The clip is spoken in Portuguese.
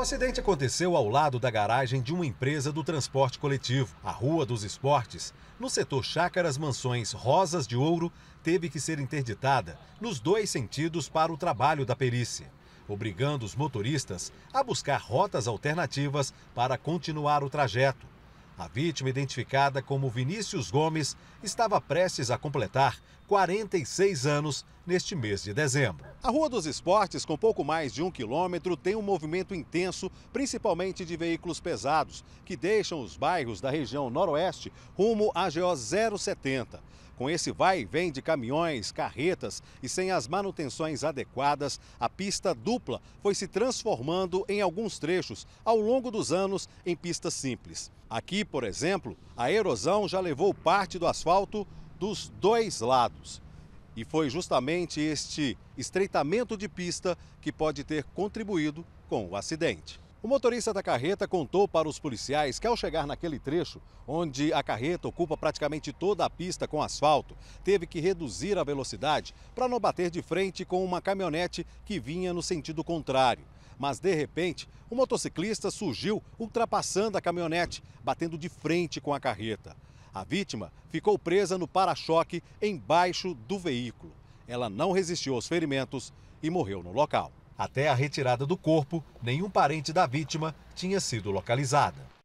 O acidente aconteceu ao lado da garagem de uma empresa do transporte coletivo. A Rua dos Esportes, no setor Chácaras Mansões Rosas de Ouro, teve que ser interditada nos dois sentidos para o trabalho da perícia, obrigando os motoristas a buscar rotas alternativas para continuar o trajeto. A vítima, identificada como Vinícius Gomes, estava prestes a completar 46 anos neste mês de dezembro. A Rua dos Esportes, com pouco mais de um quilômetro, tem um movimento intenso, principalmente de veículos pesados, que deixam os bairros da região noroeste rumo à GO 070. Com esse vai e vem de caminhões, carretas e sem as manutenções adequadas, a pista dupla foi se transformando em alguns trechos ao longo dos anos em pista simples. Aqui, por exemplo, a erosão já levou parte do asfalto dos dois lados. E foi justamente este estreitamento de pista que pode ter contribuído com o acidente. O motorista da carreta contou para os policiais que, ao chegar naquele trecho, onde a carreta ocupa praticamente toda a pista com asfalto, teve que reduzir a velocidade para não bater de frente com uma caminhonete que vinha no sentido contrário. Mas, de repente, o motociclista surgiu ultrapassando a caminhonete, batendo de frente com a carreta. A vítima ficou presa no para-choque embaixo do veículo. Ela não resistiu aos ferimentos e morreu no local. Até a retirada do corpo, nenhum parente da vítima tinha sido localizada.